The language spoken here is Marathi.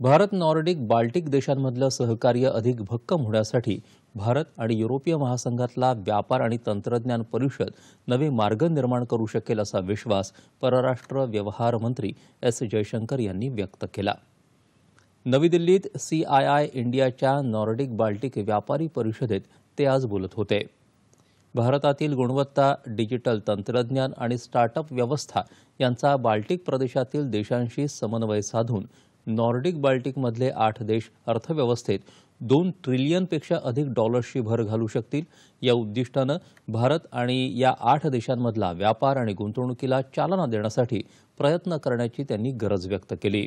भारत नॉर्डिक बाल्टिक देशांमधलं सहकार्य अधिक भक्कम होण्यासाठी भारत आणि युरोपीय महासंघातला व्यापार आणि तंत्रज्ञान परिषद नवे मार्ग निर्माण करू शकेल असा विश्वास परराष्ट्र व्यवहार मंत्री एस जयशंकर यांनी व्यक्त केला नवी दिल्लीत सी आय आय इंडियाच्या नॉर्डिक बाल्टिक व्यापारी परिषदेत ते आज बोलत होते भारतातील गुणवत्ता डिजिटल तंत्रज्ञान आणि स्टार्टअप व्यवस्था यांचा बाल्टिक प्रदेशातील देशांशी समन्वय साधून नॉर्डिक बाल्टिकमधले आठ देश अर्थव्यवस्थेत दोन ट्रिलियनपेक्षा अधिक डॉलर्सची भर घालू शकतील या उद्दिष्टानं भारत आणि या आठ देशांमधला व्यापार आणि गुंतवणुकीला चालना देण्यासाठी प्रयत्न करण्याची त्यांनी गरज व्यक्त केली